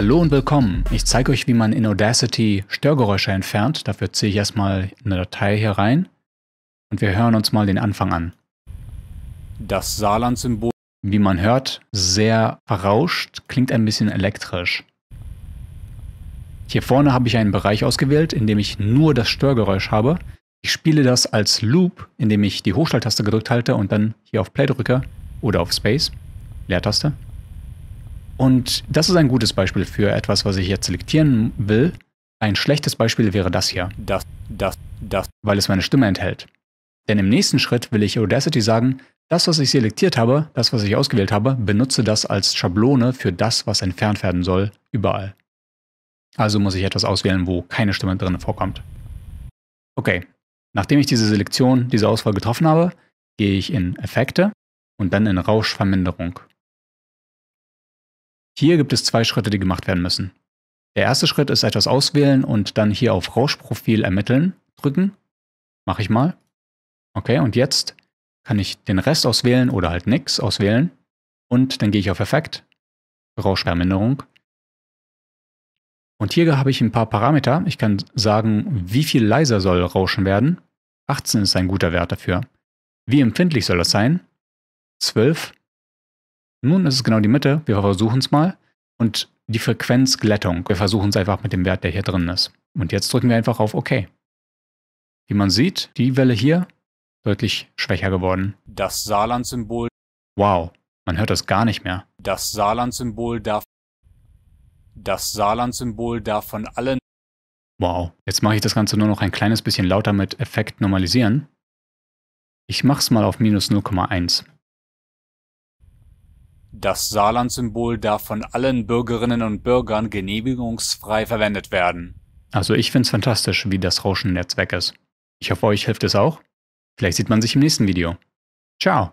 Hallo und willkommen. Ich zeige euch, wie man in Audacity Störgeräusche entfernt. Dafür ziehe ich erstmal eine Datei hier rein und wir hören uns mal den Anfang an. Das Saarland-Symbol, wie man hört, sehr verrauscht, klingt ein bisschen elektrisch. Hier vorne habe ich einen Bereich ausgewählt, in dem ich nur das Störgeräusch habe. Ich spiele das als Loop, indem ich die Hochschalttaste gedrückt halte und dann hier auf Play drücke oder auf Space, Leertaste. Und das ist ein gutes Beispiel für etwas, was ich jetzt selektieren will. Ein schlechtes Beispiel wäre das hier. Das, das, das. Weil es meine Stimme enthält. Denn im nächsten Schritt will ich Audacity sagen, das, was ich selektiert habe, das, was ich ausgewählt habe, benutze das als Schablone für das, was entfernt werden soll, überall. Also muss ich etwas auswählen, wo keine Stimme drin vorkommt. Okay, nachdem ich diese Selektion, diese Auswahl getroffen habe, gehe ich in Effekte und dann in Rauschverminderung. Hier gibt es zwei Schritte, die gemacht werden müssen. Der erste Schritt ist etwas auswählen und dann hier auf Rauschprofil ermitteln drücken. Mache ich mal. Okay, und jetzt kann ich den Rest auswählen oder halt nichts auswählen. Und dann gehe ich auf Effekt, Rauschverminderung. Und hier habe ich ein paar Parameter. Ich kann sagen, wie viel leiser soll Rauschen werden. 18 ist ein guter Wert dafür. Wie empfindlich soll das sein? 12. Nun ist es genau die Mitte, wir versuchen es mal. Und die Frequenzglättung, wir versuchen es einfach mit dem Wert, der hier drin ist. Und jetzt drücken wir einfach auf OK. Wie man sieht, die Welle hier deutlich schwächer geworden. Das Saarland-Symbol. Wow, man hört das gar nicht mehr. Das Saarland-Symbol darf. Das Saarland-Symbol darf von allen. Wow, jetzt mache ich das Ganze nur noch ein kleines bisschen lauter mit Effekt normalisieren. Ich mache es mal auf minus 0,1. Das Saarland-Symbol darf von allen Bürgerinnen und Bürgern genehmigungsfrei verwendet werden. Also ich find's fantastisch, wie das Rauschen der Zweck ist. Ich hoffe, euch hilft es auch. Vielleicht sieht man sich im nächsten Video. Ciao!